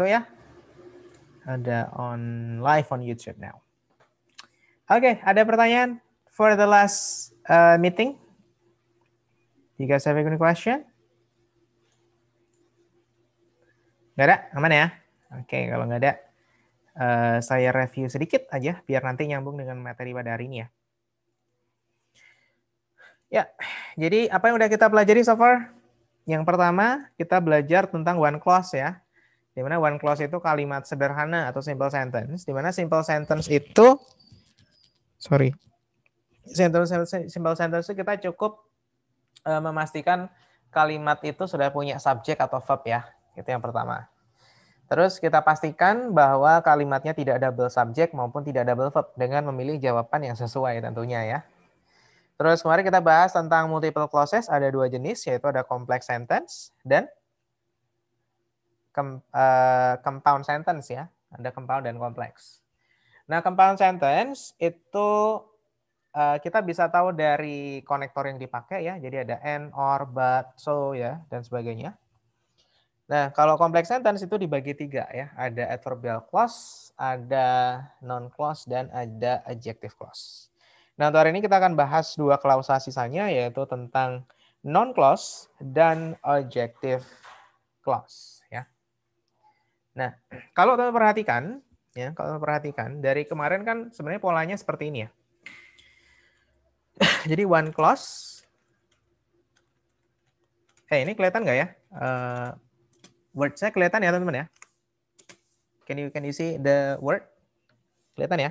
So ya, ada on live on YouTube now. Oke, okay, ada pertanyaan for the last uh, meeting? You guys have any question? Gak ada, aman ya? Oke, okay, kalau nggak ada, uh, saya review sedikit aja biar nanti nyambung dengan materi pada hari ini ya. Ya, jadi apa yang udah kita pelajari so far? Yang pertama, kita belajar tentang one clause ya di mana one clause itu kalimat sederhana atau simple sentence, di mana simple sentence itu sorry simple, simple sentence itu kita cukup eh, memastikan kalimat itu sudah punya subjek atau verb ya, itu yang pertama. Terus kita pastikan bahwa kalimatnya tidak double subjek maupun tidak double verb dengan memilih jawaban yang sesuai tentunya ya. Terus kemarin kita bahas tentang multiple clauses, ada dua jenis, yaitu ada complex sentence dan com, uh, eh, compound sentence ya. Ada compound dan kompleks. Nah, compound sentence itu uh, kita bisa tahu dari konektor yang dipakai ya. Jadi ada and, or, but, so ya, dan sebagainya. Nah, kalau kompleks sentence itu dibagi tiga ya. Ada adverbial clause, ada non-clause, dan ada adjective clause. Nah, untuk hari ini kita akan bahas dua klausa sisanya, yaitu tentang non-clause dan adjective clause. Nah, kalau teman perhatikan, ya, kalau teman perhatikan dari kemarin kan sebenarnya polanya seperti ini ya. Jadi one clause. Eh, ini kelihatan nggak ya? Uh, eh, word saya kelihatan ya teman-teman ya. Can you can you see the word? Kelihatan ya?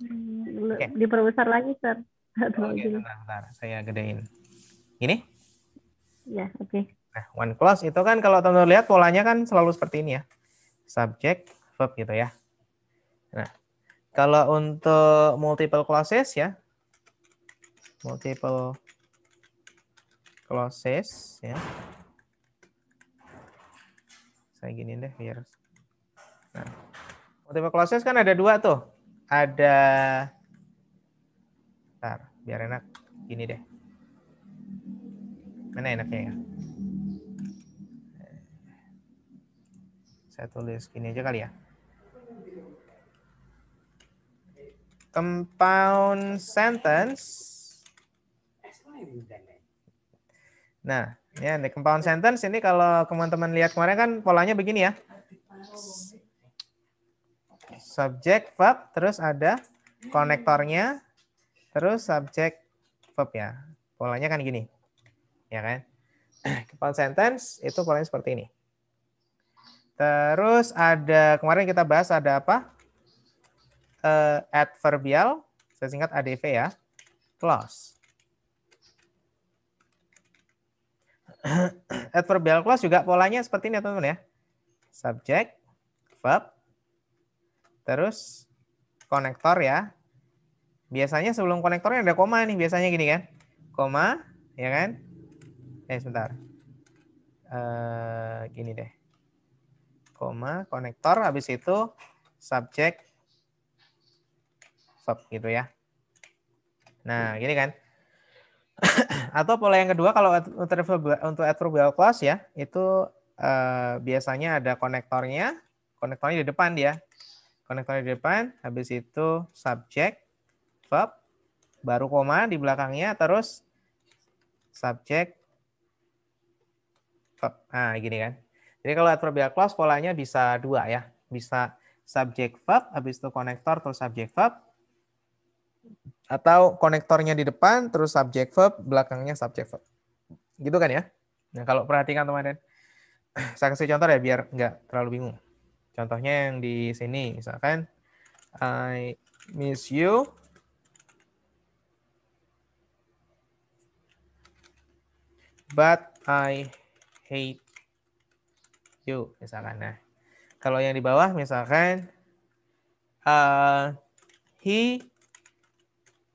Hmm, okay. Diperbesar lagi, Sir. Oke, okay, bentar, bentar. Saya gedein. Ini? Ya, oke. Nah, one clause itu kan kalau teman-teman lihat polanya kan selalu seperti ini ya. Subject, verb gitu ya. Nah, kalau untuk multiple clauses ya, multiple clauses ya. Saya gini deh biar. Nah, multiple clauses kan ada dua tuh. Ada, ntar biar enak gini deh. Mana enaknya ya? Saya tulis gini aja kali ya. Compound sentence. Nah, ya di compound sentence ini kalau teman-teman lihat kemarin kan polanya begini ya. Subject verb, terus ada konektornya, terus subject verb ya. Polanya kan gini. Ya kan? Compound sentence itu polanya seperti ini. Terus ada kemarin kita bahas ada apa? Uh, adverbial, saya singkat ADV ya, clause. adverbial clause juga polanya seperti ini ya, teman-teman ya. Subject, verb, terus konektor ya. Biasanya sebelum konektornya ada koma nih, biasanya gini kan. Koma, ya kan? Eh sebentar. Uh, gini deh koma, konektor, habis itu subjek sub gitu ya. Nah, hmm. gini kan. Atau pola yang kedua kalau untuk adverbial, untuk clause ya, itu eh, biasanya ada konektornya, konektornya di depan dia. Konektornya di depan, habis itu subjek, verb, baru koma di belakangnya, terus subjek, verb. Nah, gini kan. Jadi kalau adverbial clause polanya bisa dua ya. Bisa subject verb, habis itu konektor terus subject verb. Atau konektornya di depan, terus subject verb, belakangnya subject verb. Gitu kan ya? Nah kalau perhatikan teman-teman, saya kasih contoh ya biar nggak terlalu bingung. Contohnya yang di sini, misalkan I miss you, but I hate misalkan nah kalau yang di bawah misalkan uh, he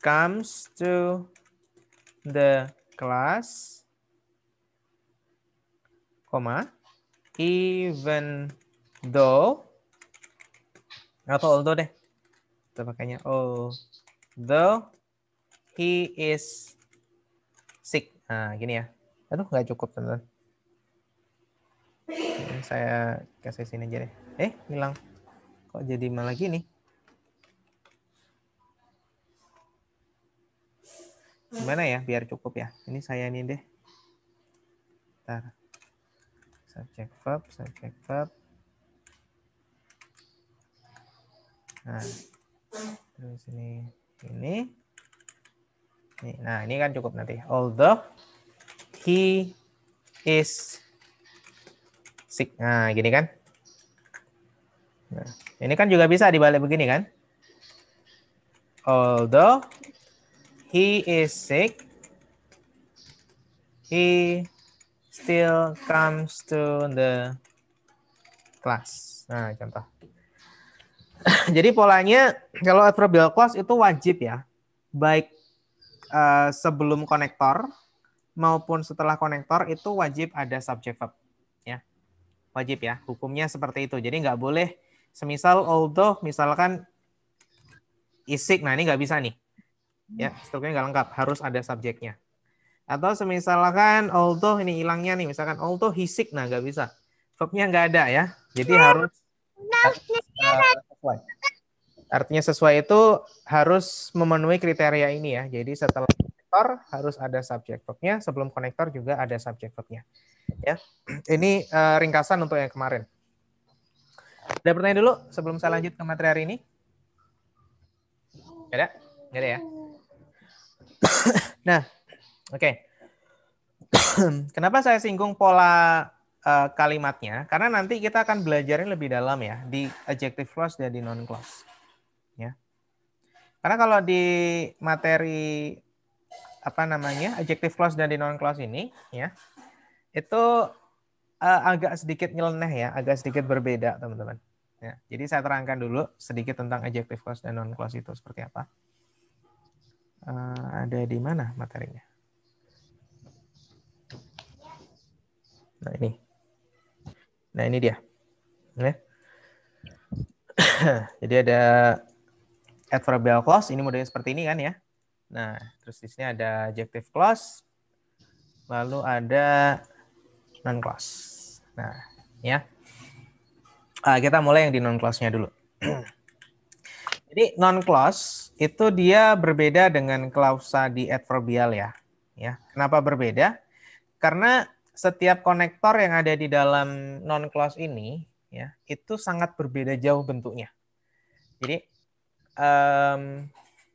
comes to the class koma even though atau although deh kita pakainya oh though he is sick nah gini ya aduh nggak cukup teman-teman saya kasih sini aja deh. Eh, hilang. Kok jadi malah gini? Gimana ya biar cukup ya? Ini saya ini deh. Bentar. Saya cek verb, saya cek verb. Nah, terus ini ini. Nah, ini kan cukup nanti. Although he is sik. Nah, gini kan? Nah, ini kan juga bisa dibalik begini kan? Although he is sick, he still comes to the class. Nah, contoh. Jadi polanya kalau adverbial clause itu wajib ya. Baik uh, sebelum konektor maupun setelah konektor itu wajib ada subject verb wajib ya. Hukumnya seperti itu. Jadi nggak boleh semisal although misalkan isik, nah ini nggak bisa nih. Ya, strukturnya nggak lengkap, harus ada subjeknya. Atau semisalkan although ini hilangnya nih, misalkan although hisik, nah nggak bisa. Verbnya nggak ada ya, jadi nah, harus nah, nah, Artinya sesuai itu harus memenuhi kriteria ini ya. Jadi setelah konektor harus ada subject verbnya, sebelum konektor juga ada subject verbnya. Ya. Ini uh, ringkasan untuk yang kemarin. Ada pertanyaan dulu sebelum saya lanjut ke materi hari ini? ada? ada ya? nah, oke. Okay. Kenapa saya singgung pola eh, kalimatnya? Karena nanti kita akan belajarnya lebih dalam ya di adjective clause dan di non clause. Ya. Karena kalau di materi apa namanya adjective clause dan non clause ini ya itu uh, agak sedikit nyeleneh ya agak sedikit berbeda teman-teman ya jadi saya terangkan dulu sedikit tentang adjective clause dan non clause itu seperti apa uh, ada di mana materinya nah ini nah ini dia ya jadi ada adverbial clause ini modelnya seperti ini kan ya Nah, terus di sini ada adjective clause, lalu ada non clause. Nah, ya. Uh, kita mulai yang di non clause-nya dulu. Jadi non clause itu dia berbeda dengan klausa di adverbial ya. Ya, kenapa berbeda? Karena setiap konektor yang ada di dalam non clause ini ya, itu sangat berbeda jauh bentuknya. Jadi um,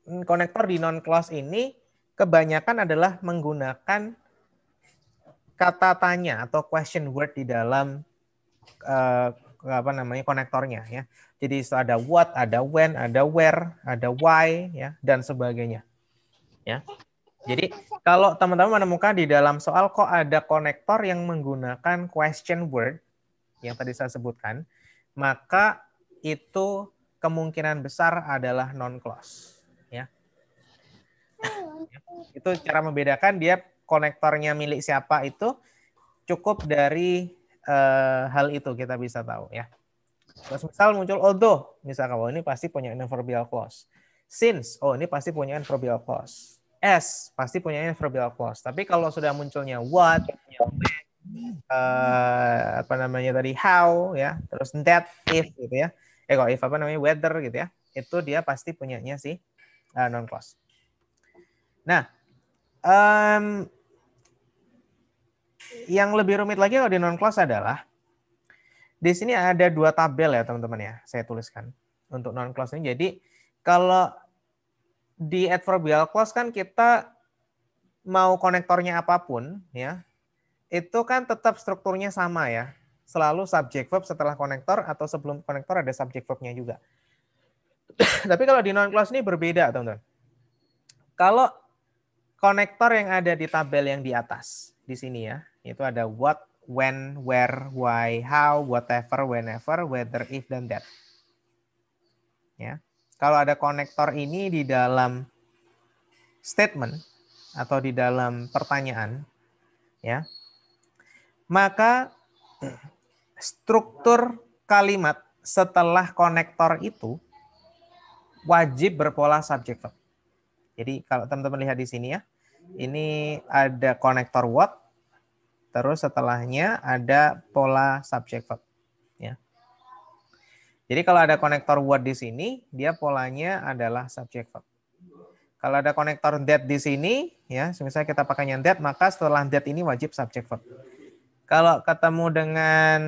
Hmm, konektor di non close ini kebanyakan adalah menggunakan kata tanya atau question word di dalam uh, apa namanya konektornya ya. Jadi ada what, ada when, ada where, ada why ya dan sebagainya. Ya. Jadi kalau teman-teman menemukan di dalam soal kok ada konektor yang menggunakan question word yang tadi saya sebutkan, maka itu kemungkinan besar adalah non close itu cara membedakan dia konektornya milik siapa itu cukup dari uh, hal itu kita bisa tahu ya. Terus misal muncul although, misalkan oh ini pasti punya inverbial clause. Since, oh ini pasti punya inverbial clause. As pasti punya inverbial clause. Tapi kalau sudah munculnya what, uh, apa namanya tadi how ya, terus that if gitu ya. Eh kok if apa namanya weather gitu ya. Itu dia pasti punyanya sih uh, eh, non clause. Nah, um, yang lebih rumit lagi kalau di non class adalah di sini ada dua tabel ya teman-teman ya. Saya tuliskan untuk non class ini. Jadi kalau di adverbial clause kan kita mau konektornya apapun ya itu kan tetap strukturnya sama ya selalu subject verb setelah konektor atau sebelum konektor ada subject verbnya juga tapi kalau di non class ini berbeda teman-teman kalau konektor yang ada di tabel yang di atas di sini ya. Itu ada what, when, where, why, how, whatever, whenever, whether, if dan that. Ya. Kalau ada konektor ini di dalam statement atau di dalam pertanyaan ya. Maka struktur kalimat setelah konektor itu wajib berpola subjek jadi kalau teman-teman lihat di sini ya, ini ada konektor what, terus setelahnya ada pola subject verb. Ya. Jadi kalau ada konektor what di sini, dia polanya adalah subject verb. Kalau ada konektor that di sini, ya, misalnya kita pakainya that, maka setelah that ini wajib subject verb. Kalau ketemu dengan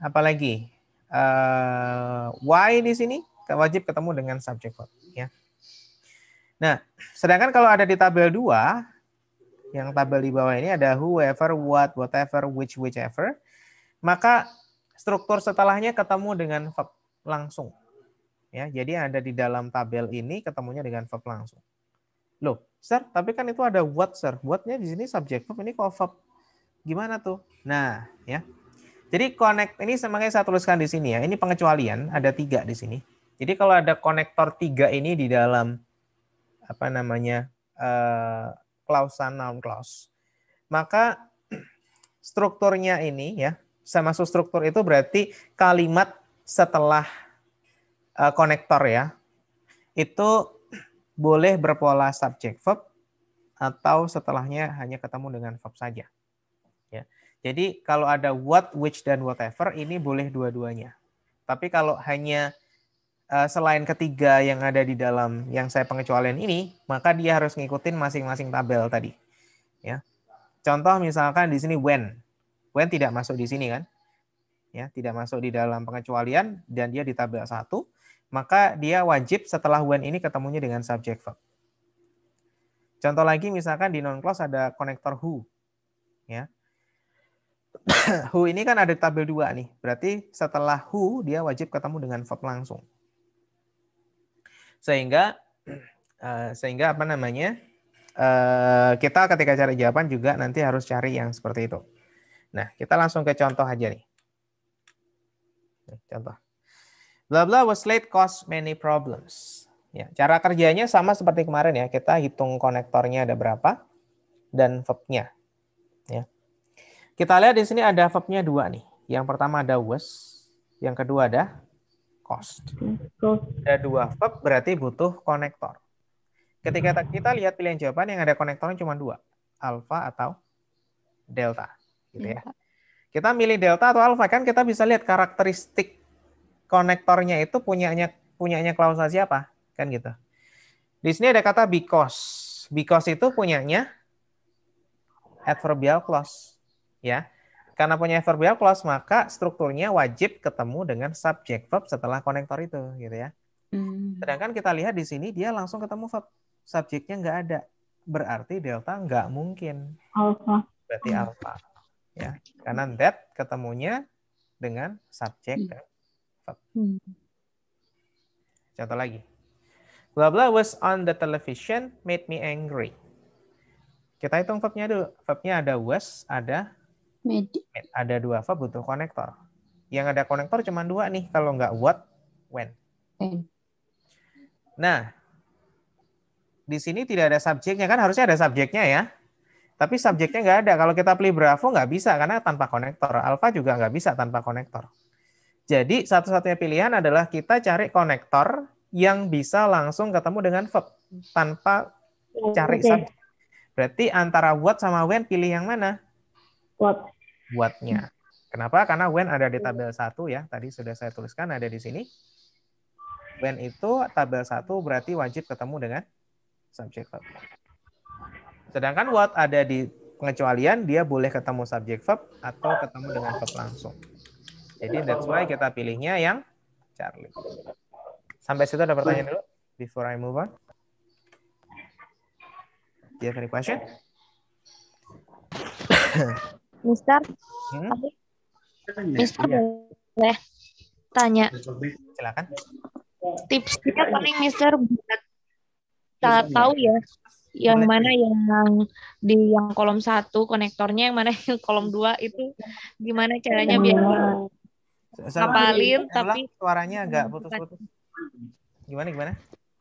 apa lagi? Uh, eh, why di sini wajib ketemu dengan subject verb. Nah, sedangkan kalau ada di tabel 2, yang tabel di bawah ini ada whoever, what, whatever, which, whichever, maka struktur setelahnya ketemu dengan verb langsung. Ya, jadi ada di dalam tabel ini ketemunya dengan verb langsung. Loh, sir, tapi kan itu ada what, sir. What-nya di sini subject verb, ini kok verb. Gimana tuh? Nah, ya. Jadi connect ini semangat saya tuliskan di sini ya. Ini pengecualian, ada tiga di sini. Jadi kalau ada konektor tiga ini di dalam apa namanya uh, eh, klausa noun clause. Maka strukturnya ini ya saya masuk struktur itu berarti kalimat setelah uh, ya itu boleh berpola subjek verb atau setelahnya hanya ketemu dengan verb saja. Ya. Jadi kalau ada what, which, dan whatever ini boleh dua-duanya. Tapi kalau hanya Eh, selain ketiga yang ada di dalam yang saya pengecualian ini, maka dia harus ngikutin masing-masing tabel tadi. Ya. Contoh misalkan di sini when. When tidak masuk di sini kan? Ya, tidak masuk di dalam pengecualian dan dia di tabel 1, maka dia wajib setelah when ini ketemunya dengan subject verb. Contoh lagi misalkan di non clause ada konektor who. Ya. who ini kan ada tabel dua nih. Berarti setelah who dia wajib ketemu dengan verb langsung sehingga uh, sehingga apa namanya uh, kita ketika cari jawaban juga nanti harus cari yang seperti itu. Nah kita langsung ke contoh aja nih. Contoh. Blah blah was late cause many problems. Ya, cara kerjanya sama seperti kemarin ya. Kita hitung konektornya ada berapa dan verb-nya. Ya. Kita lihat di sini ada VOB-nya dua nih. Yang pertama ada was, yang kedua ada cost. Ada dua verb berarti butuh konektor. Ketika kita lihat pilihan jawaban yang ada konektornya cuma dua, alpha atau delta, gitu ya. Kita milih delta atau alpha kan kita bisa lihat karakteristik konektornya itu punyanya punyanya klausa siapa, kan gitu. Di sini ada kata because. Because itu punyanya adverbial clause, ya karena punya verb ya clause maka strukturnya wajib ketemu dengan subject verb setelah konektor itu gitu ya. Hmm. Sedangkan kita lihat di sini dia langsung ketemu verb. Subjeknya nggak ada. Berarti delta nggak mungkin. Alpha. Berarti hmm. alpha. Ya, karena that ketemunya dengan subjek hmm. dan verb. Hmm. Contoh lagi. Blah blah was on the television made me angry. Kita hitung verbnya dulu. Verbnya ada was, ada Med. Ada dua verb butuh konektor. Yang ada konektor cuma dua nih kalau nggak what, when. Hmm. Nah, di sini tidak ada subjeknya kan harusnya ada subjeknya ya. Tapi subjeknya nggak ada. Kalau kita pilih Bravo nggak bisa karena tanpa konektor. Alpha juga nggak bisa tanpa konektor. Jadi satu-satunya pilihan adalah kita cari konektor yang bisa langsung ketemu dengan verb tanpa oh, cari okay. subjek. Berarti antara what sama when pilih yang mana? What. what Kenapa? Karena when ada di tabel 1 ya, tadi sudah saya tuliskan ada di sini. When itu tabel 1 berarti wajib ketemu dengan subject verb. Sedangkan what ada di pengecualian, dia boleh ketemu subject verb atau ketemu dengan verb langsung. Jadi that's why kita pilihnya yang Charlie. Sampai situ ada pertanyaan dulu before I move on. Do you have any question? Mister, hmm? Mister ya. boleh tanya. Silakan. Tipsnya paling Mister buat tak tahu ya yang mana yang di yang kolom satu konektornya yang mana yang kolom dua itu gimana caranya biar ngapalin tapi suaranya agak putus-putus gimana gimana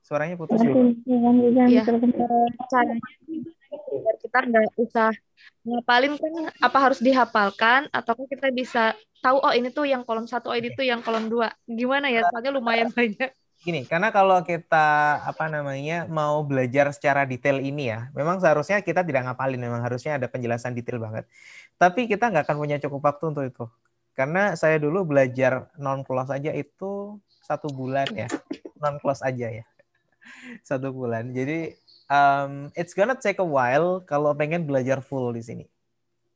suaranya putus ya, ya biar kita nggak usah ngapalin kan apa harus dihafalkan atau kita bisa tahu oh ini tuh yang kolom satu oh ini tuh yang kolom dua gimana ya soalnya lumayan banyak gini karena kalau kita apa namanya mau belajar secara detail ini ya memang seharusnya kita tidak ngapalin memang harusnya ada penjelasan detail banget tapi kita nggak akan punya cukup waktu untuk itu karena saya dulu belajar non close aja itu satu bulan ya non close aja ya satu bulan jadi um, it's gonna take a while kalau pengen belajar full di sini.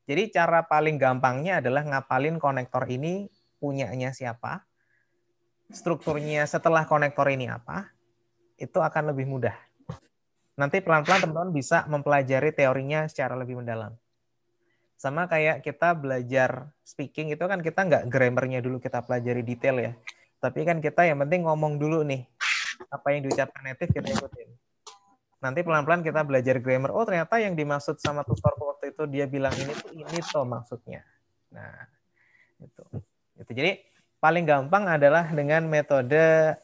Jadi cara paling gampangnya adalah ngapalin konektor ini punyanya siapa, strukturnya setelah konektor ini apa, itu akan lebih mudah. Nanti pelan-pelan teman-teman bisa mempelajari teorinya secara lebih mendalam. Sama kayak kita belajar speaking itu kan kita nggak grammarnya dulu kita pelajari detail ya. Tapi kan kita yang penting ngomong dulu nih. Apa yang diucapkan native kita ikutin nanti pelan-pelan kita belajar grammar. Oh, ternyata yang dimaksud sama tutor waktu itu dia bilang ini tuh ini tuh maksudnya. Nah, itu. Itu. Jadi paling gampang adalah dengan metode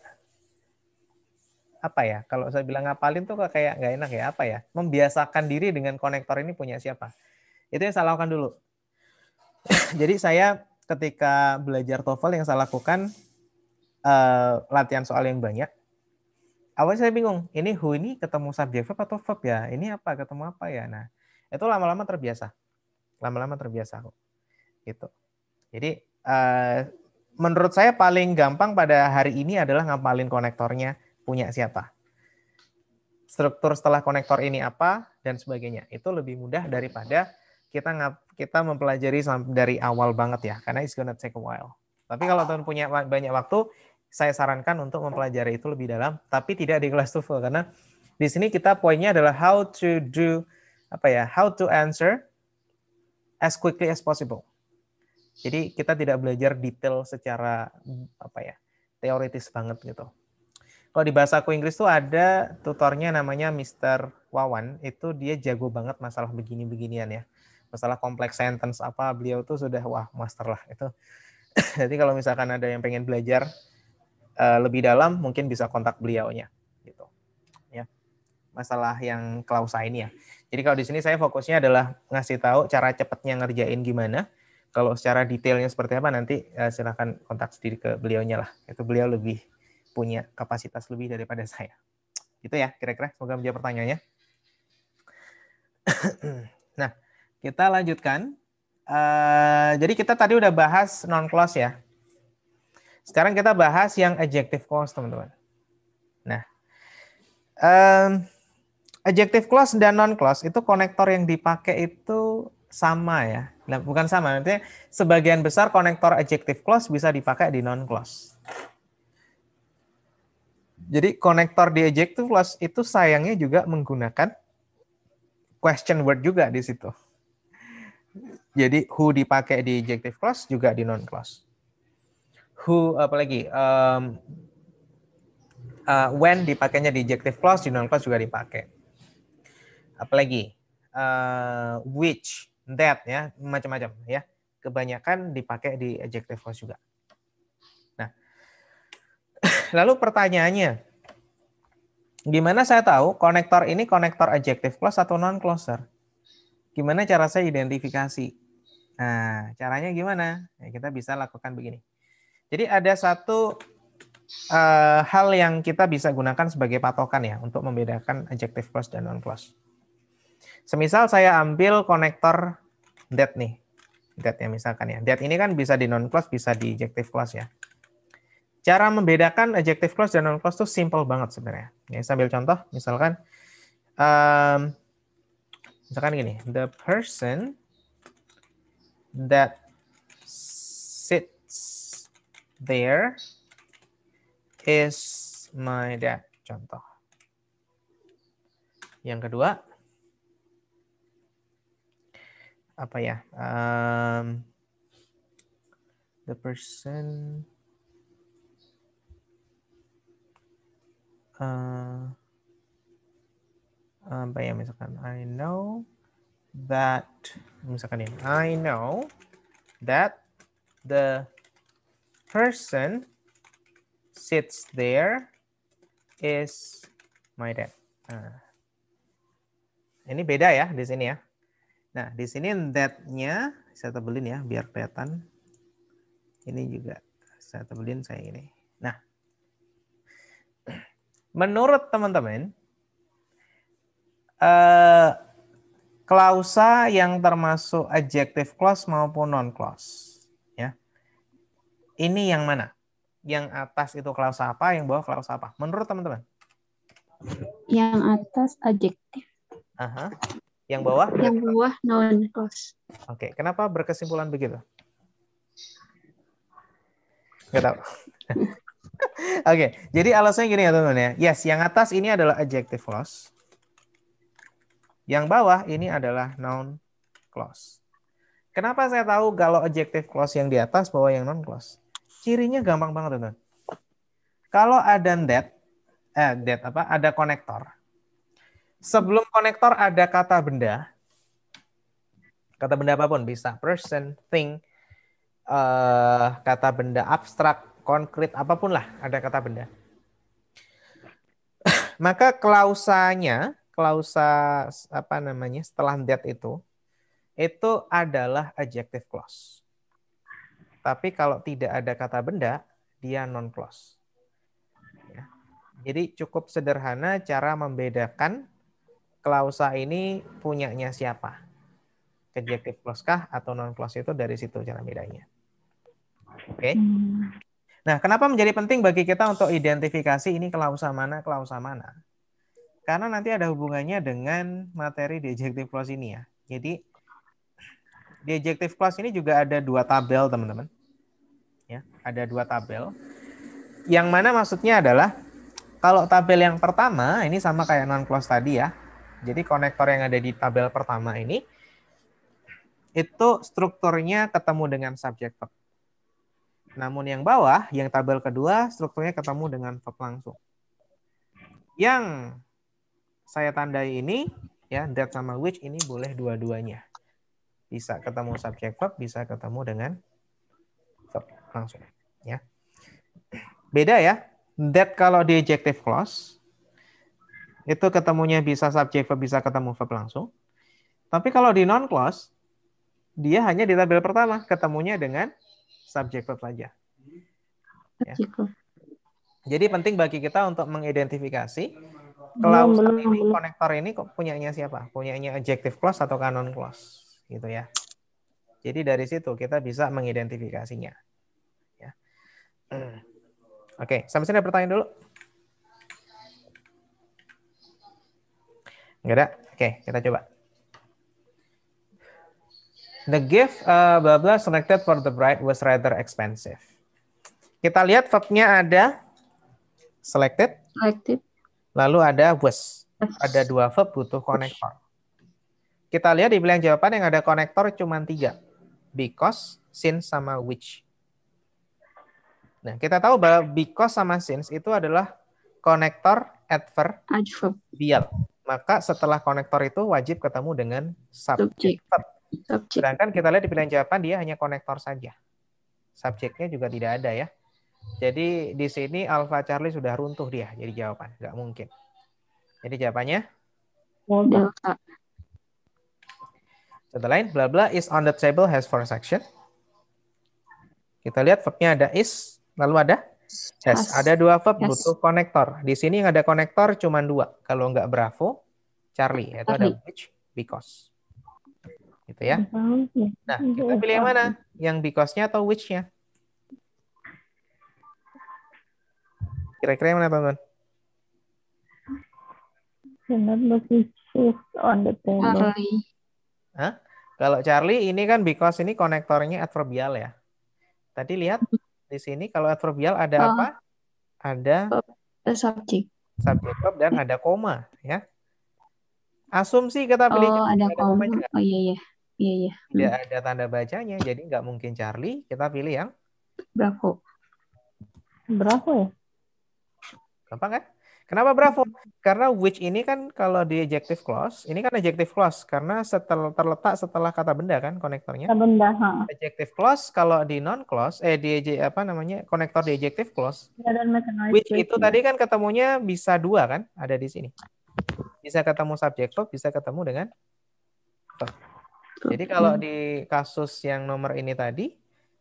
apa ya? Kalau saya bilang ngapalin tuh kayak nggak enak ya, apa ya? Membiasakan diri dengan konektor ini punya siapa? Itu yang saya lakukan dulu. Jadi saya ketika belajar TOEFL yang saya lakukan uh, latihan soal yang banyak awalnya saya bingung ini who ini ketemu subjek verb atau verb ya ini apa ketemu apa ya nah itu lama-lama terbiasa lama-lama terbiasa kok gitu jadi eh, menurut saya paling gampang pada hari ini adalah ngapalin konektornya punya siapa struktur setelah konektor ini apa dan sebagainya itu lebih mudah daripada kita ngap, kita mempelajari dari awal banget ya karena it's gonna take a while tapi kalau teman punya banyak waktu saya sarankan untuk mempelajari itu lebih dalam, tapi tidak di kelas TOEFL karena di sini kita poinnya adalah how to do apa ya, how to answer as quickly as possible. Jadi kita tidak belajar detail secara apa ya, teoritis banget gitu. Kalau di bahasa aku Inggris tuh ada tutornya namanya Mr. Wawan, itu dia jago banget masalah begini-beginian ya. Masalah kompleks sentence apa, beliau tuh sudah wah master lah itu. Jadi kalau misalkan ada yang pengen belajar Eh, lebih dalam mungkin bisa kontak beliaunya gitu ya masalah yang klausa ini ya jadi kalau di sini saya fokusnya adalah ngasih tahu cara cepatnya ngerjain gimana kalau secara detailnya seperti apa nanti uh, silahkan kontak sendiri ke beliaunya lah itu beliau lebih punya kapasitas lebih daripada saya gitu ya kira-kira semoga menjawab pertanyaannya nah kita lanjutkan uh, jadi kita tadi udah bahas non close ya sekarang kita bahas yang adjective clause, teman-teman. Nah, um, adjective clause dan non clause itu konektor yang dipakai itu sama ya. Nah, bukan sama, nanti sebagian besar konektor adjective clause bisa dipakai di non clause. Jadi konektor di adjective clause itu sayangnya juga menggunakan question word juga di situ. Jadi who dipakai di adjective clause juga di non clause who apalagi um, uh, when dipakainya di adjective clause, noun clause juga dipakai. Apalagi uh, which, that ya, macam-macam ya. Kebanyakan dipakai di adjective clause juga. Nah, lalu pertanyaannya, gimana saya tahu konektor ini konektor adjective clause atau non closer? Gimana cara saya identifikasi? Nah, caranya gimana? Ya, kita bisa lakukan begini. Jadi ada satu uh, hal yang kita bisa gunakan sebagai patokan ya untuk membedakan adjective clause dan non clause. Semisal saya ambil konektor that nih, that ya misalkan ya. That ini kan bisa di non clause, bisa di adjective clause ya. Cara membedakan adjective clause dan non clause itu simple banget sebenarnya. Ya, saya ambil contoh, misalkan um, misalkan gini, the person that There is my dad. Ya, contoh. Yang kedua, apa ya? Um, the person uh, apa ya misalkan I know that misalkan ini I know that the person sits there is my dad. Nah. Ini beda ya di sini ya. Nah, di sini that-nya saya tebelin ya biar kelihatan. Ini juga saya tebelin saya ini. Nah, menurut teman-teman, eh, klausa yang termasuk adjective clause maupun non clause ini yang mana? Yang atas itu klausa apa, yang bawah klausa apa? Menurut teman-teman? Yang atas adjektif. Aha. Yang bawah? Yang bawah noun clause. Oke, okay. kenapa berkesimpulan begitu? Gak tahu. Oke, okay. jadi alasannya gini ya teman-teman ya. Yes, yang atas ini adalah adjective clause. Yang bawah ini adalah noun clause. Kenapa saya tahu kalau adjective clause yang di atas, bawah yang noun clause? Cirinya gampang banget, teman. Kalau ada dead, eh dead apa? Ada konektor. Sebelum konektor ada kata benda. Kata benda apapun bisa person, thing, uh, kata benda abstrak, konkret, apapun lah ada kata benda. Maka klausanya, klausa apa namanya setelah that itu, itu adalah adjective clause. Tapi kalau tidak ada kata benda, dia non clause. Ya. Jadi cukup sederhana cara membedakan klausa ini punyanya siapa. Kejektif clause kah atau non clause itu dari situ cara bedanya. Oke. Okay. Hmm. Nah, kenapa menjadi penting bagi kita untuk identifikasi ini klausa mana, klausa mana? Karena nanti ada hubungannya dengan materi di adjective clause ini ya. Jadi di adjective class ini juga ada dua tabel, teman-teman. Ya, ada dua tabel. Yang mana maksudnya adalah kalau tabel yang pertama ini sama kayak non clause tadi ya. Jadi konektor yang ada di tabel pertama ini itu strukturnya ketemu dengan subjek verb. Namun yang bawah, yang tabel kedua strukturnya ketemu dengan verb langsung. Yang saya tandai ini ya that sama which ini boleh dua-duanya. Bisa ketemu subjek verb, bisa ketemu dengan verb langsung. Ya. Beda ya. That kalau di adjective clause, itu ketemunya bisa subjek verb, bisa ketemu verb langsung. Tapi kalau di non clause, dia hanya di tabel pertama, ketemunya dengan subjek verb saja. Ya. Jadi penting bagi kita untuk mengidentifikasi klausa ini, konektor ini kok punyanya siapa? Punyanya adjective clause atau non clause gitu ya. Jadi dari situ kita bisa mengidentifikasinya. Ya. Oke, sampai sini ada pertanyaan dulu. Enggak ada? Oke, kita coba. The gift uh, blah blah selected for the bride was rather expensive. Kita lihat verbnya ada selected. Selected. Lalu ada was. Ada dua verb butuh konektor. Kita lihat di pilihan jawaban yang ada konektor cuma tiga. Because, since, sama which. Nah, kita tahu bahwa because sama since itu adalah konektor adverb, Maka setelah konektor itu wajib ketemu dengan subjek. Sedangkan kita lihat di pilihan jawaban dia hanya konektor saja. Subjeknya juga tidak ada ya. Jadi di sini Alpha Charlie sudah runtuh dia jadi jawaban. Nggak mungkin. Jadi jawabannya? Delta the lain, bla bla is on the table has four section. Kita lihat verbnya ada is, lalu ada has. Ada dua verb yes. butuh konektor. Di sini yang ada konektor cuma dua. Kalau nggak Bravo, Charlie. Itu ada which, because. Gitu ya. Nah, kita pilih yang mana? Yang because-nya atau which-nya? Kira-kira yang mana, teman-teman? on the table. Charlie. Hah? Kalau Charlie ini kan because ini konektornya adverbial ya. Tadi lihat di sini kalau adverbial ada uh, apa? Ada Subject Subjek dan ada koma ya. Asumsi kata pilih oh, ada, koma. juga. Oh iya iya. Iya iya. Tidak hmm. ada tanda bacanya jadi nggak mungkin Charlie, kita pilih yang Bravo. Bravo ya? Gampang kan? Kenapa bravo? Karena which ini kan kalau di adjective clause, ini kan adjective clause karena setel, terletak setelah kata benda kan konektornya. Kata benda. Ha. Adjective clause kalau di non clause eh di apa namanya? konektor di adjective clause. Ya, dan which itu ya. tadi kan ketemunya bisa dua kan? Ada di sini. Bisa ketemu subject verb, bisa ketemu dengan verb. Jadi kalau hmm. di kasus yang nomor ini tadi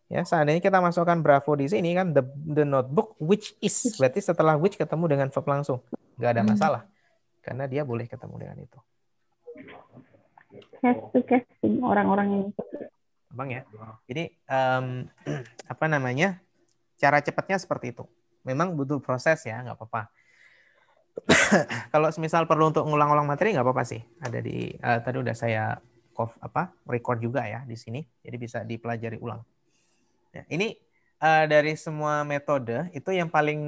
Ya, seandainya kita masukkan Bravo di sini kan the, the notebook which is berarti setelah which ketemu dengan verb langsung. nggak ada hmm. masalah. Karena dia boleh ketemu dengan itu. Casting, orang-orang ini Bang ya. Jadi um, apa namanya? Cara cepatnya seperti itu. Memang butuh proses ya, nggak apa-apa. Kalau semisal perlu untuk ngulang-ulang materi nggak apa-apa sih. Ada di uh, tadi udah saya apa record juga ya di sini. Jadi bisa dipelajari ulang. Ya, ini uh, dari semua metode itu yang paling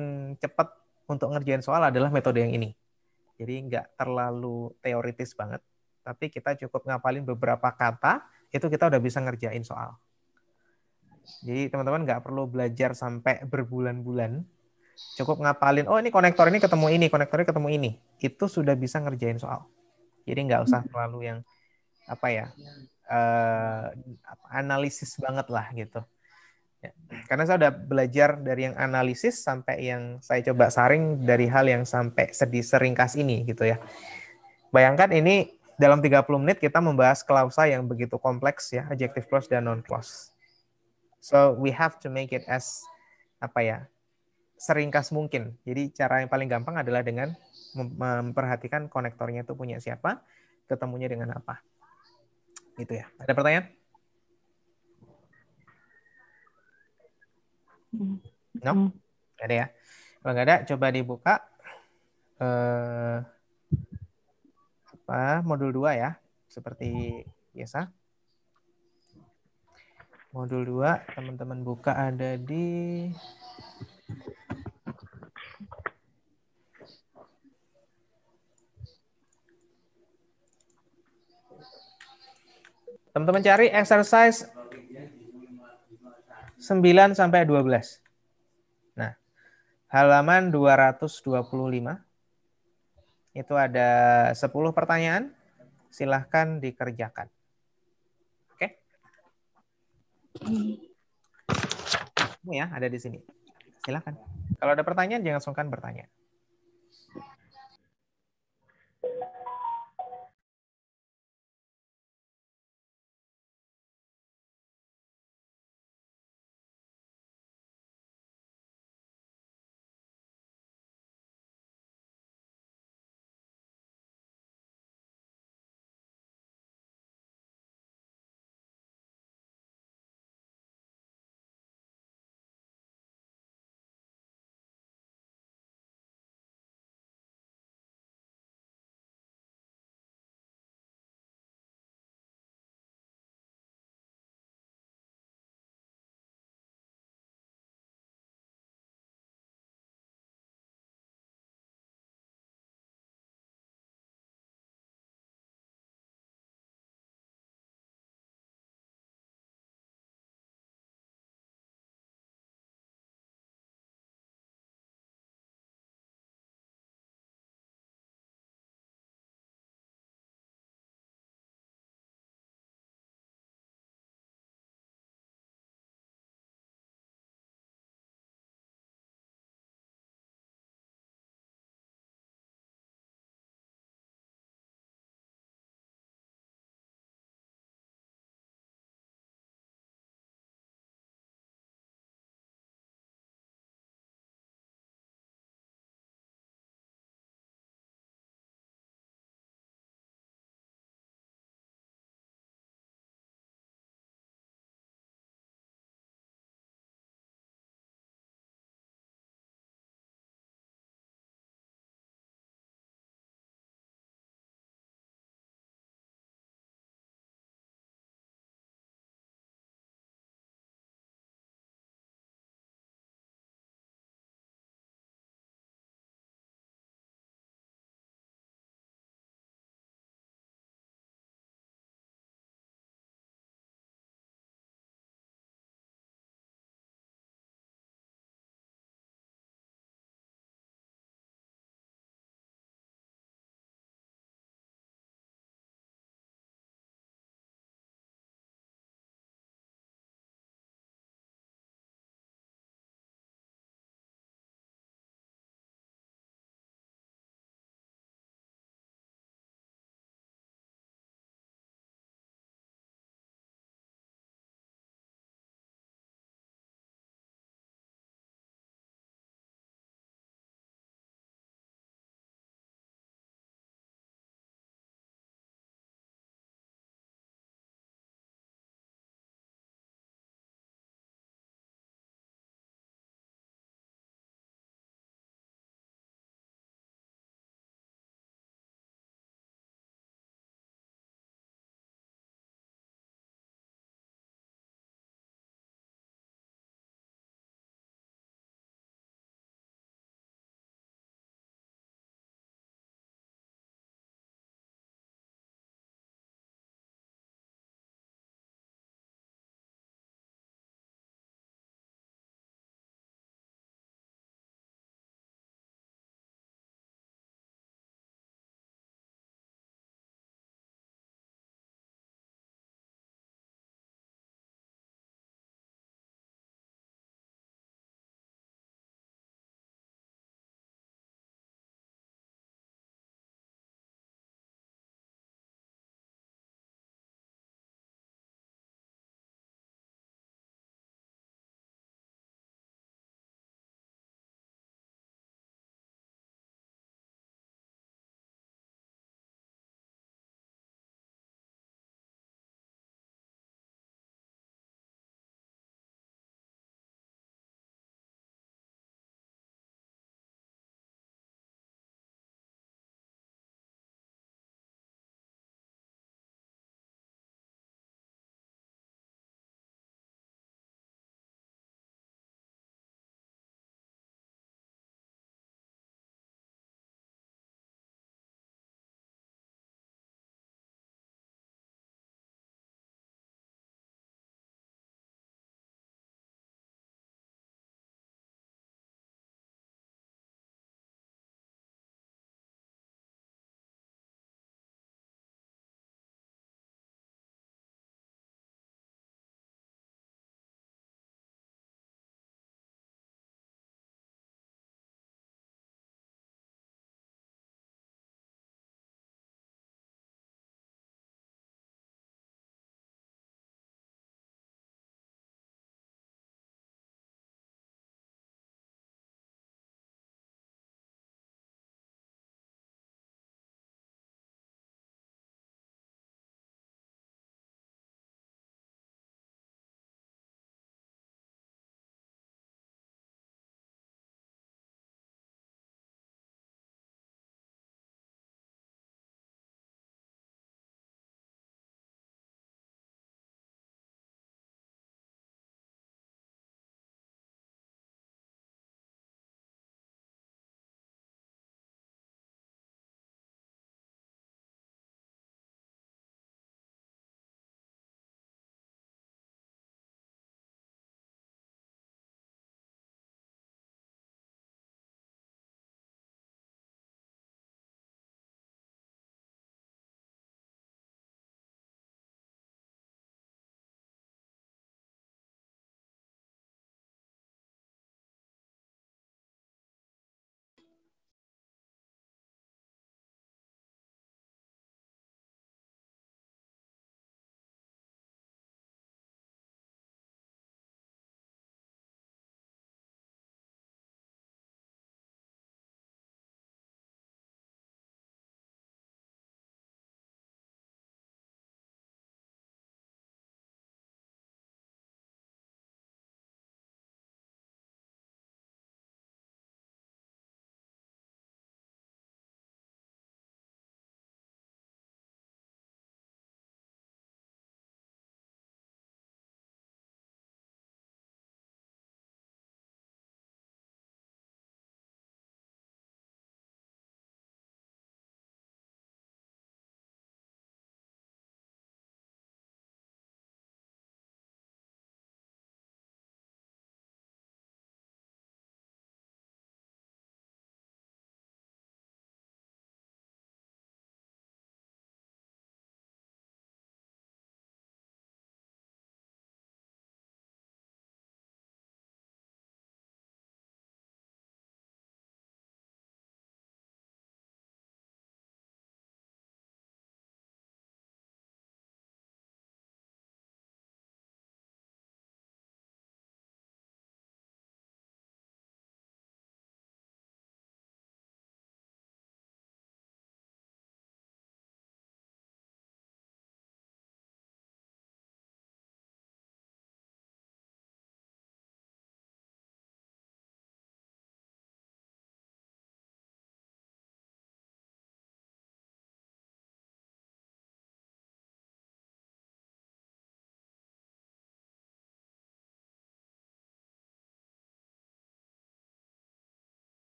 cepat untuk ngerjain soal adalah metode yang ini. Jadi nggak terlalu teoritis banget, tapi kita cukup ngapalin beberapa kata, itu kita udah bisa ngerjain soal. Jadi teman-teman nggak perlu belajar sampai berbulan-bulan, cukup ngapalin, oh ini konektor ini ketemu ini, konektornya ketemu ini, itu sudah bisa ngerjain soal. Jadi nggak usah terlalu yang apa ya uh, analisis banget lah gitu. Ya. Karena saya sudah belajar dari yang analisis sampai yang saya coba saring dari hal yang sampai sedih seringkas ini gitu ya. Bayangkan ini dalam 30 menit kita membahas klausa yang begitu kompleks ya, adjective clause dan non clause. So we have to make it as apa ya? seringkas mungkin. Jadi cara yang paling gampang adalah dengan memperhatikan konektornya itu punya siapa, ketemunya dengan apa. itu ya. Ada pertanyaan? Mm-hmm. No? Gak ada ya? Kalau gak ada, coba dibuka. Eh, apa modul 2 ya, seperti biasa. Modul 2, teman-teman buka ada di... Teman-teman cari exercise 9 sampai 12. Nah, halaman 225 itu ada 10 pertanyaan. Silahkan dikerjakan. Oke? Okay? Ya, ada di sini. Silahkan. Kalau ada pertanyaan, jangan sungkan bertanya.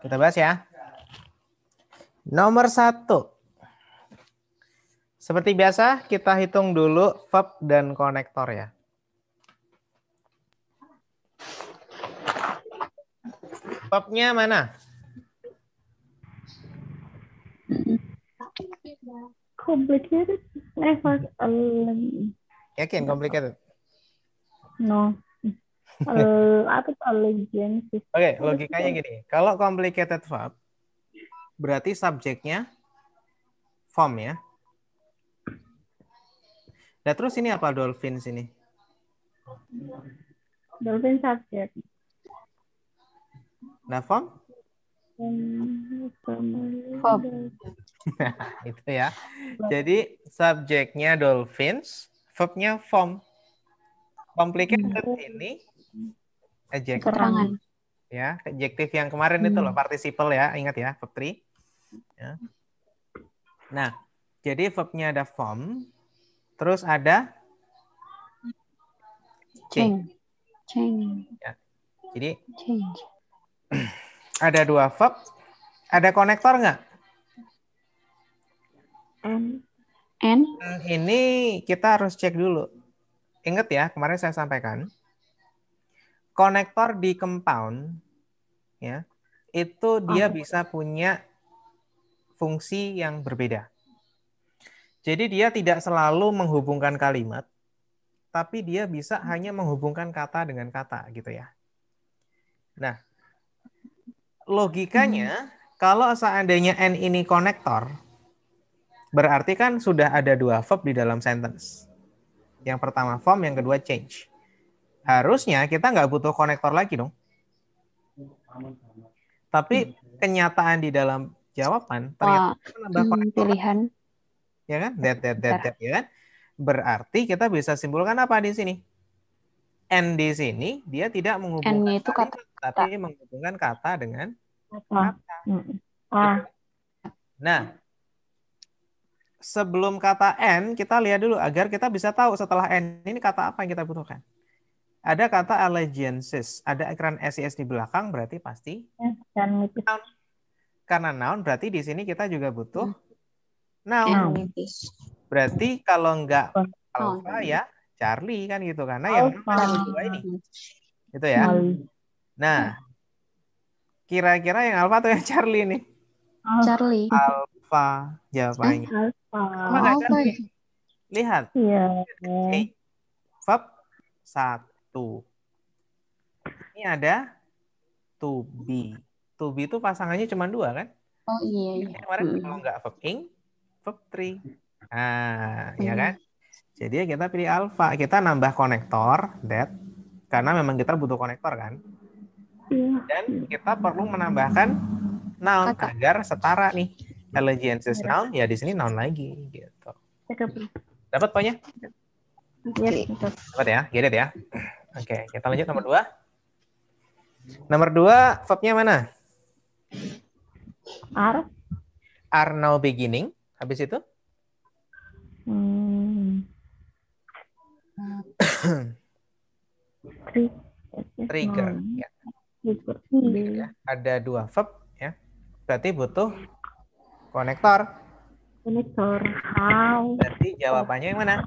Kita bahas ya. Nomor satu. Seperti biasa, kita hitung dulu verb dan konektor ya. Verbnya mana? Complicated. Yakin complicated? No uh, Oke, okay, logikanya gini. Kalau complicated verb berarti subjeknya form ya. Nah, terus ini apa dolphin sini? Dolphin subjek. Nah, form? Form. Nah, itu ya. Jadi subjeknya dolphins, verbnya form. Complicated hmm. ini Adjektif. Keterangan. Ya, adjektif yang kemarin hmm. itu loh, hmm. participle ya, ingat ya, verb tri Ya. Nah, jadi verbnya ada form, terus ada change. Change. Ya. Jadi change. Ada dua verb, ada konektor nggak? N. N. Ini kita harus cek dulu. Ingat ya, kemarin saya sampaikan konektor di compound ya itu dia oh. bisa punya fungsi yang berbeda. Jadi dia tidak selalu menghubungkan kalimat, tapi dia bisa hmm. hanya menghubungkan kata dengan kata gitu ya. Nah, logikanya hmm. kalau seandainya n ini konektor, berarti kan sudah ada dua verb di dalam sentence. Yang pertama form, yang kedua change harusnya kita nggak butuh konektor lagi dong. Tapi hmm. kenyataan di dalam jawaban ternyata Wah, hmm, Pilihan. Ya kan? That, that, that, that, ya kan? Berarti kita bisa simpulkan apa di sini? N di sini, dia tidak menghubungkan itu kata, kata. tapi menghubungkan kata dengan ah, kata. Hmm. Ya ah. kan? Nah, sebelum kata N, kita lihat dulu agar kita bisa tahu setelah N ini kata apa yang kita butuhkan ada kata allegiances, ada ekran SIS di belakang berarti pasti eh, dan noun. Karena noun berarti di sini kita juga butuh hmm. noun. Berarti kalau enggak oh. alpha ya Charlie kan gitu karena nah, yang kedua ini. Gitu ya. Nah, kira-kira yang alpha atau yang Charlie nih? Charlie. Alpha jawabannya. Kan? Lihat. Iya. Yeah. Okay. Verb satu to. Ini ada to be. To be itu pasangannya cuma dua kan? Oh iya. iya. Ini kemarin hmm. kalau nggak verb ing, verb Nah, iya hmm. ya kan? Jadi kita pilih alpha. kita nambah konektor that karena memang kita butuh konektor kan. Iya. Dan kita perlu menambahkan noun Kata. agar setara nih. Allegiances iya. noun ya di sini noun lagi gitu. Dapat poinnya? Dapat ya, dapat ya. Get it ya. Oke, okay, kita lanjut nomor dua. Nomor dua, verbnya mana? Are. Are now beginning. Habis itu? Hmm. Trigger. Trigger. Ya. Hmm. Ada dua verb ya. Berarti butuh konektor. Konektor. How? Berarti jawabannya yang mana?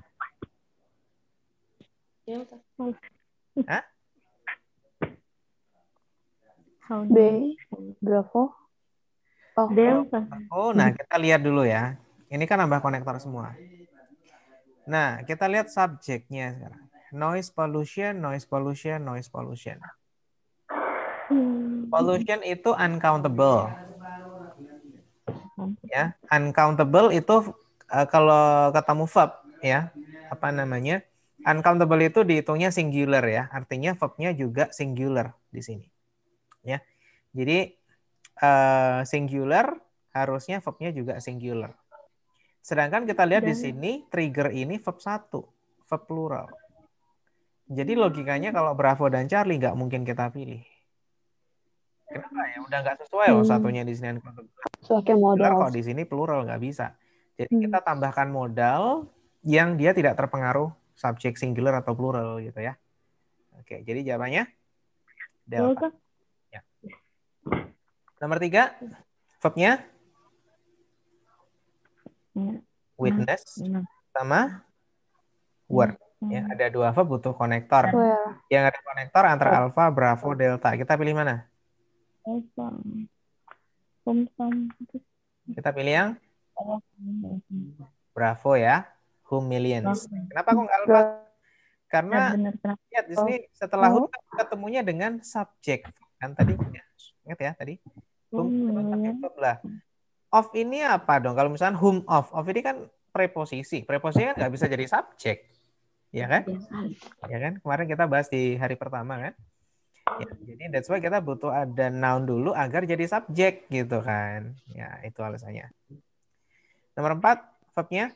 B. Bravo. Oh. Oh, nah kita lihat dulu ya. Ini kan nambah konektor semua. Nah, kita lihat subjeknya sekarang. Noise pollution, noise pollution, noise pollution. Hmm. Pollution itu uncountable. Ya, uncountable itu uh, kalau ketemu verb ya, apa namanya? uncountable itu dihitungnya singular ya, artinya verbnya juga singular di sini. Ya, jadi eh, singular harusnya verbnya juga singular. Sedangkan kita lihat Dan... di sini trigger ini verb satu, verb plural. Jadi hmm. logikanya kalau Bravo dan Charlie nggak mungkin kita pilih. Kenapa ya? Udah nggak sesuai loh hmm. satunya di sini. Pakai modal. Kalau di sini plural nggak bisa. Jadi hmm. kita tambahkan modal yang dia tidak terpengaruh subjek singular atau plural gitu ya. Oke, jadi jawabannya delta. Ya. Nomor tiga, verbnya ya. witness nah, nah. sama word. Ya, hmm. ada dua verb butuh konektor. Yang ada konektor antara alfa, bravo, delta. Kita pilih mana? Kita pilih yang oh, iya, iya. bravo ya who millions. Okay. Kenapa aku nggak Karena ya, lihat di sini setelah who oh. ketemunya dengan subjek kan tadi ingat ya tadi whom hmm. lah. Of ini apa dong? Kalau misalnya whom of, of ini kan preposisi. Preposisi kan nggak bisa jadi subjek, ya kan? Ya kan? Kemarin kita bahas di hari pertama kan. Ya, jadi that's why kita butuh ada noun dulu agar jadi subjek gitu kan. Ya, itu alasannya. Nomor empat, verbnya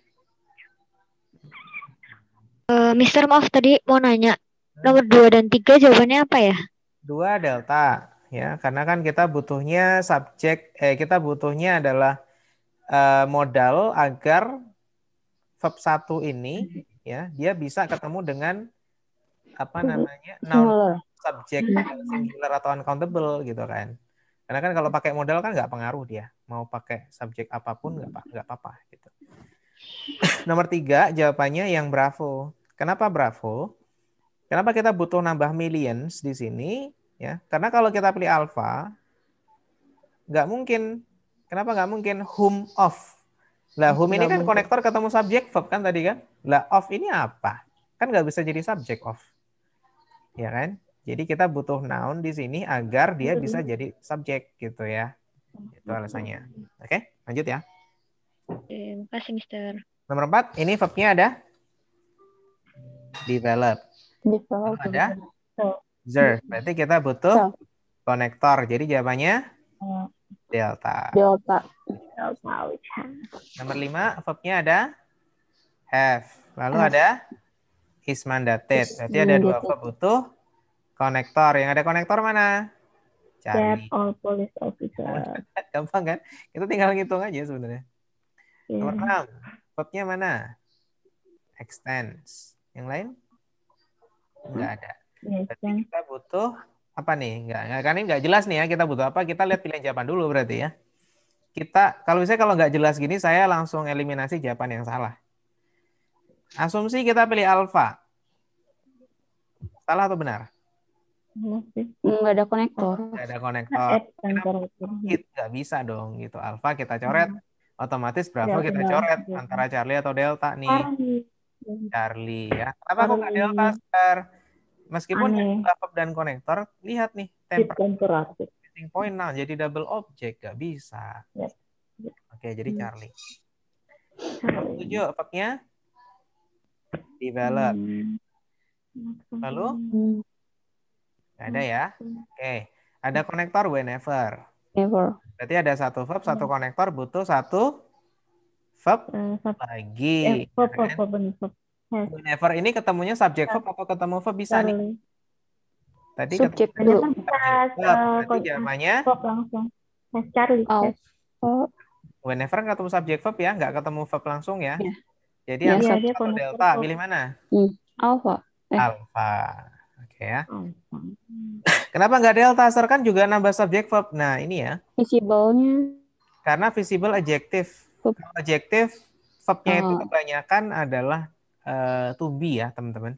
Uh, Mister maaf tadi mau nanya nomor 2 dan 3 jawabannya apa ya? 2 delta ya karena kan kita butuhnya subjek eh kita butuhnya adalah eh, modal agar verb 1 ini ya dia bisa ketemu dengan apa hmm. namanya noun subjek hmm. singular atau uncountable gitu kan. Karena kan kalau pakai modal kan nggak pengaruh dia. Mau pakai subjek apapun nggak apa-apa gitu. Nomor tiga jawabannya yang Bravo. Kenapa Bravo? Kenapa kita butuh nambah millions di sini? Ya, karena kalau kita pilih alpha, nggak mungkin. Kenapa nggak mungkin? Home of. Lah, home ini kan konektor ketemu subjek verb kan tadi kan? Lah, of ini apa? Kan nggak bisa jadi subjek of. Ya kan? Jadi kita butuh noun di sini agar dia mm-hmm. bisa jadi subjek gitu ya. Itu alasannya. Oke, lanjut ya. Oke, Mister. Nomor empat, ini verbnya ada? Develop. Develop. Ada? Ya? Oh. Observe. Berarti kita butuh konektor. Oh. Jadi jawabannya? Oh. Delta. Delta. Delta. Nomor lima, verbnya ada? Have. Lalu ada? Is mandated. Berarti ada dua verb butuh konektor. Yang ada konektor mana? Cari. Get all police officer. Gampang kan? Kita tinggal ngitung aja sebenarnya. Nomor enam, verbnya mana? Extends. Yang lain? Enggak hmm. ada. Berarti kita butuh apa nih? Enggak, enggak karena enggak jelas nih ya kita butuh apa. Kita lihat pilihan jawaban dulu berarti ya. Kita kalau misalnya kalau enggak jelas gini saya langsung eliminasi jawaban yang salah. Asumsi kita pilih alfa. Salah atau benar? Enggak ada konektor. Enggak ada konektor. Nah, kita nggak bisa dong gitu. Alfa kita coret, hmm otomatis Bravo ya, kita coret ya. antara Charlie atau Delta nih. Charlie, Charlie ya. Kenapa kok nggak Delta, Star? Meskipun Bravo dan konektor, lihat nih temper temperatur. setting point nah, jadi double object nggak bisa. Ya. Oke, jadi ya. Charlie. Tujuh, verbnya develop. Lalu Gak ada ya. Oke, ada konektor whenever. Never. Berarti ada satu verb, satu hmm. konektor, butuh satu verb hmm, lagi. Eh, verb, verb, verb, hmm. verb. Never ini ketemunya subjek hmm. verb atau ketemu verb bisa nih? Tadi subjek dulu. Nah, nah, berarti jamannya. verb langsung. Mas nah, Charlie. Oh. oh. Whenever ketemu subjek verb ya, nggak ketemu verb langsung ya. Yeah. Jadi yeah, harus yeah, iya, delta, pilih mana? Alpha. Eh. Alpha ya. Oh, hmm. Kenapa nggak delta? Sir kan juga nambah subjek verb. Nah ini ya. Visible-nya. Karena visible adjective. Adjektif adjective, verbnya oh. itu kebanyakan adalah uh, to be ya teman-teman.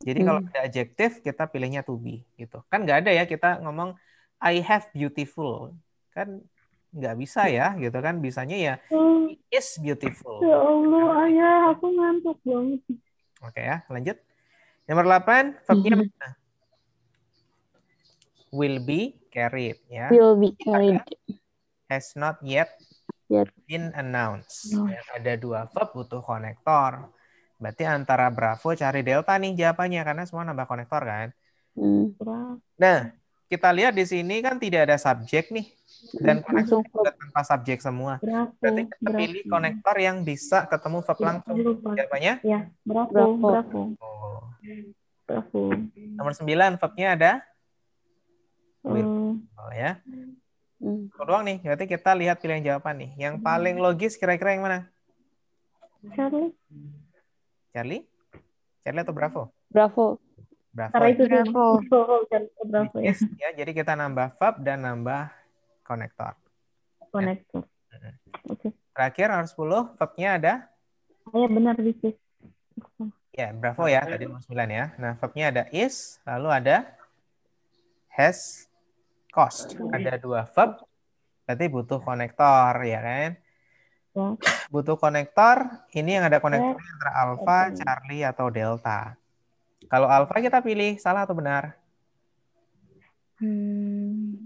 Jadi hmm. kalau ada adjective kita pilihnya to be gitu. Kan nggak ada ya kita ngomong I have beautiful. Kan nggak bisa ya gitu kan bisanya ya hmm. is beautiful. Ya Allah gitu kan. ayah aku ngantuk banget. Oke ya lanjut. Nomor 8, verbnya mm -hmm. Will be carried ya. Will be carried. Has not yet yet been announced. No. Oh. Ya, ada dua verb butuh konektor. Berarti antara bravo cari delta nih jawabannya karena semua nambah konektor kan. Mm. Nah, kita lihat di sini kan tidak ada subjek nih dan konektor iya, juga tanpa subjek semua. Berarti kita pilih konektor yang bisa ketemu verb iya, iya, ya, langsung. Jawabannya? Ya, bravo bravo bravo. Oh. Nomor 9 verbnya ada eh, with. Oh ya. Hmm. doang nih. Berarti kita lihat pilihan jawaban nih. Yang paling logis kira-kira yang mana? Charlie. Charlie? Charlie atau Bravo? Bravo. Bravo. Karena ya. itu Bravo. Bravo ya. ya. Jadi kita nambah verb dan nambah konektor. Konektor. Oh, ya. Okay. Terakhir nomor 10, verbnya ada? Iya benar this is. Ya, bravo ya tadi nomor 9 ya. Nah, verbnya ada is, lalu ada has, cost. Ada dua verb, berarti butuh konektor ya kan? Ya. Butuh konektor, ini yang ada konektor ya. antara alpha, Charlie, atau delta. Kalau alfa kita pilih salah atau benar? Hmm.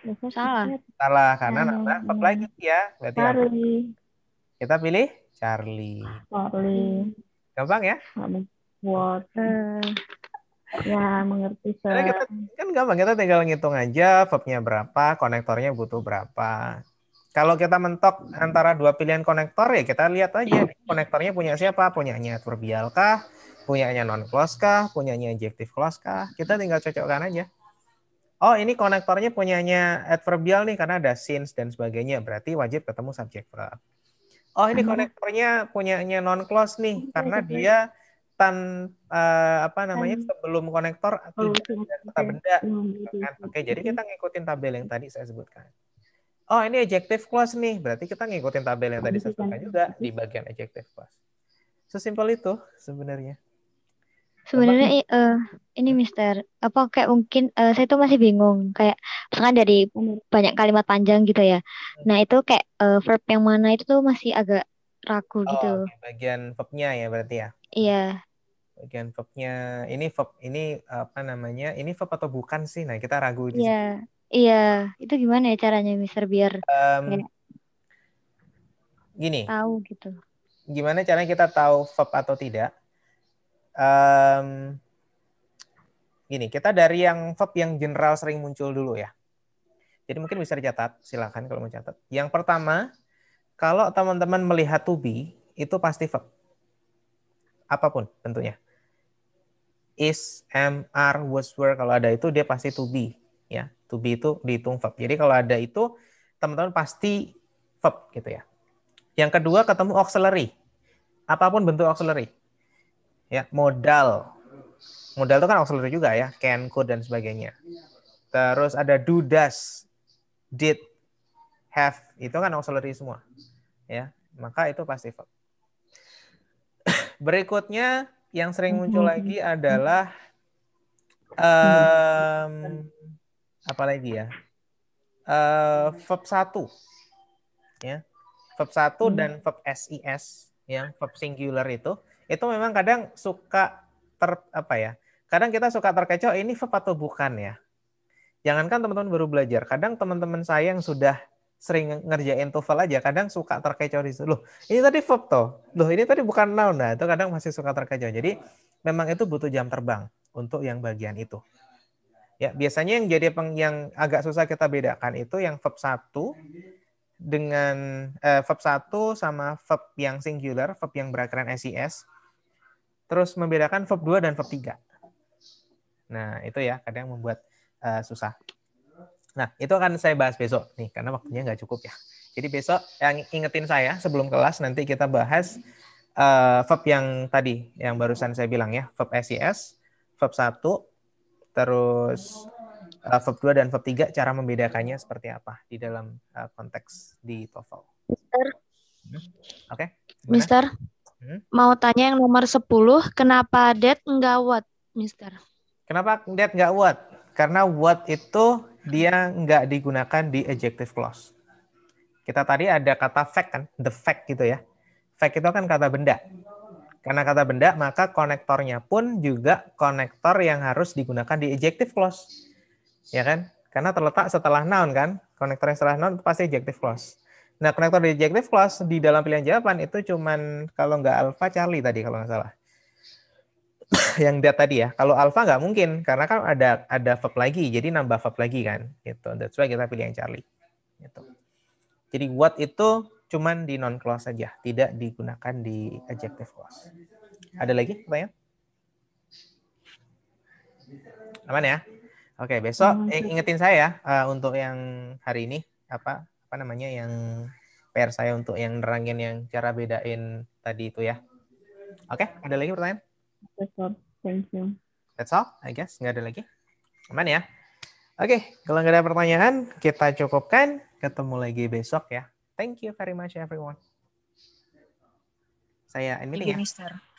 itu salah. Salah karena nambah hmm. lagi ya. Berarti Charlie. Apa? Kita pilih Charlie. Charlie. Gampang ya? Water. Eh. Ya, mengerti saya. kita, kan gampang, kita tinggal ngitung aja verbnya berapa, konektornya butuh berapa. Kalau kita mentok antara dua pilihan konektor, ya kita lihat aja konektornya punya siapa, punyanya adverbial kah, punyanya non close kah, punyanya injective clause kah, kita tinggal cocokkan aja. Oh, ini konektornya punyanya adverbial nih karena ada since dan sebagainya, berarti wajib ketemu subject verb. Oh, ini konektornya punyanya non close nih iya, karena iya. dia tan uh, apa namanya sebelum konektor oh, tidak kata benda. Gitu kan? Oke, jadi kita ngikutin tabel yang tadi saya sebutkan. Oh, ini adjective clause nih, berarti kita ngikutin tabel yang tadi saya sebutkan juga di bagian adjective clause. Sesimpel itu sebenarnya sebenarnya uh, ini Mister apa kayak mungkin uh, saya tuh masih bingung kayak misalkan dari banyak kalimat panjang gitu ya hmm. nah itu kayak uh, verb yang mana itu tuh masih agak ragu oh, gitu okay. bagian verbnya ya berarti ya iya bagian verbnya ini verb ini apa namanya ini verb atau bukan sih nah kita ragu di iya iya itu gimana ya caranya Mister biar um, gini tahu gitu gimana caranya kita tahu verb atau tidak um, gini, kita dari yang verb yang general sering muncul dulu ya. Jadi mungkin bisa dicatat, silakan kalau mau catat. Yang pertama, kalau teman-teman melihat to be, itu pasti verb. Apapun tentunya. Is, am, are, was, were, kalau ada itu dia pasti to be. ya To be itu dihitung verb. Jadi kalau ada itu, teman-teman pasti verb gitu ya. Yang kedua ketemu auxiliary. Apapun bentuk auxiliary ya modal modal itu kan auxiliary juga ya can could dan sebagainya terus ada do does did have itu kan auxiliary semua ya maka itu pasti verb berikutnya yang sering muncul hmm. lagi adalah um, apa lagi ya uh, verb satu ya verb satu hmm. dan verb ses yang verb singular itu itu memang kadang suka ter apa ya? Kadang kita suka terkecoh ini vape atau bukan ya. Jangankan teman-teman baru belajar, kadang teman-teman saya yang sudah sering ngerjain TOEFL aja, kadang suka terkecoh di situ. Loh, ini tadi verb toh. Loh, ini tadi bukan noun. Nah, itu kadang masih suka terkecoh. Jadi, memang itu butuh jam terbang untuk yang bagian itu. Ya, biasanya yang jadi peng, yang agak susah kita bedakan itu yang verb 1 dengan eh, verb 1 sama verb yang singular, verb yang berakhiran SIS terus membedakan verb 2 dan verb 3. Nah, itu ya kadang membuat uh, susah. Nah, itu akan saya bahas besok nih karena waktunya nggak cukup ya. Jadi besok yang ingetin saya sebelum kelas nanti kita bahas uh, verb yang tadi yang barusan saya bilang ya, verb SIS, verb 1, terus uh, verb 2 dan verb 3 cara membedakannya seperti apa di dalam uh, konteks di TOEFL. Hmm? Oke. Okay, Mister. Hmm? Mau tanya yang nomor 10, kenapa dead nggak what, Mister? Kenapa dead nggak what? Karena what itu dia nggak digunakan di adjective clause. Kita tadi ada kata fact kan, the fact gitu ya. Fact itu kan kata benda. Karena kata benda, maka konektornya pun juga konektor yang harus digunakan di adjective clause. Ya kan? Karena terletak setelah noun kan, konektor yang setelah noun pasti adjective clause. Nah, konektor dijective clause di dalam pilihan jawaban itu cuman kalau nggak alpha Charlie tadi kalau nggak salah. yang dia tadi ya. Kalau alpha nggak mungkin karena kan ada ada verb lagi, jadi nambah verb lagi kan. Gitu. That's why kita pilih yang Charlie. Gitu. Jadi what itu cuman di non clause saja, tidak digunakan di adjective clause. Ada lagi pertanyaan? Aman ya? Oke, besok ingetin saya ya uh, untuk yang hari ini apa apa namanya yang PR saya untuk yang nerangin yang cara bedain tadi itu ya. Oke, okay, ada lagi pertanyaan? That's all. Thank you. That's all, I guess. Nggak ada lagi? Aman ya? Oke, okay, kalau nggak ada pertanyaan, kita cukupkan. Ketemu lagi besok ya. Thank you very much everyone. Saya Emily ya. Mister.